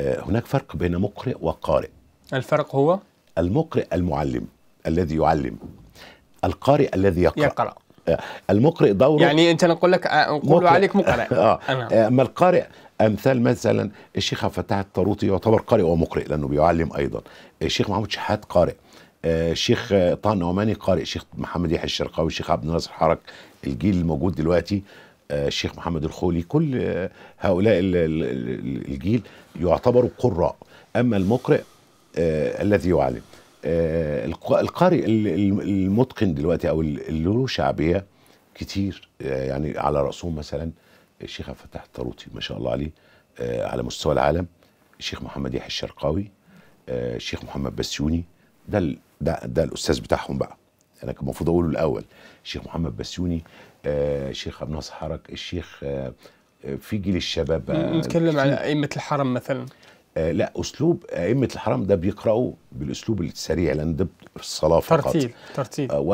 آه، هناك فرق بين مقرئ وقارئ الفرق هو المقرئ المعلم الذي يعلم القارئ الذي يقرأ, يقرأ. آه، المقرئ دوره يعني انت نقول لك آه، نقول عليك مقرئ اه اما القارئ امثال مثلا الشيخ فتح الطاروطي يعتبر قارئ ومقرئ لانه بيعلم ايضا الشيخ محمود شحات قارئ الشيخ طه نعماني قارئ الشيخ محمد يحيى الشرقاوي الشيخ عبد الناصر حرك الجيل الموجود دلوقتي الشيخ محمد الخولي كل هؤلاء الجيل يعتبروا قراء أما المقرئ آه، الذي يعلم آه، القارئ المتقن دلوقتي أو اللي له شعبية كتير آه، يعني على رأسهم مثلا الشيخ عبد الفتاح ما شاء الله عليه على مستوى العالم الشيخ محمد يحيى الشرقاوي الشيخ محمد بسيوني ده ده ده الاستاذ بتاعهم بقى انا كان المفروض اقوله الاول الشيخ محمد بسيوني آه، الشيخ عبد الناصر حرك الشيخ آه، آه، في جيل الشباب نتكلم عن ائمه الحرم مثلا آه لا اسلوب ائمه الحرم ده بيقراوا بالاسلوب السريع لان ده الصلاه فقط ترتيل ترتيل آه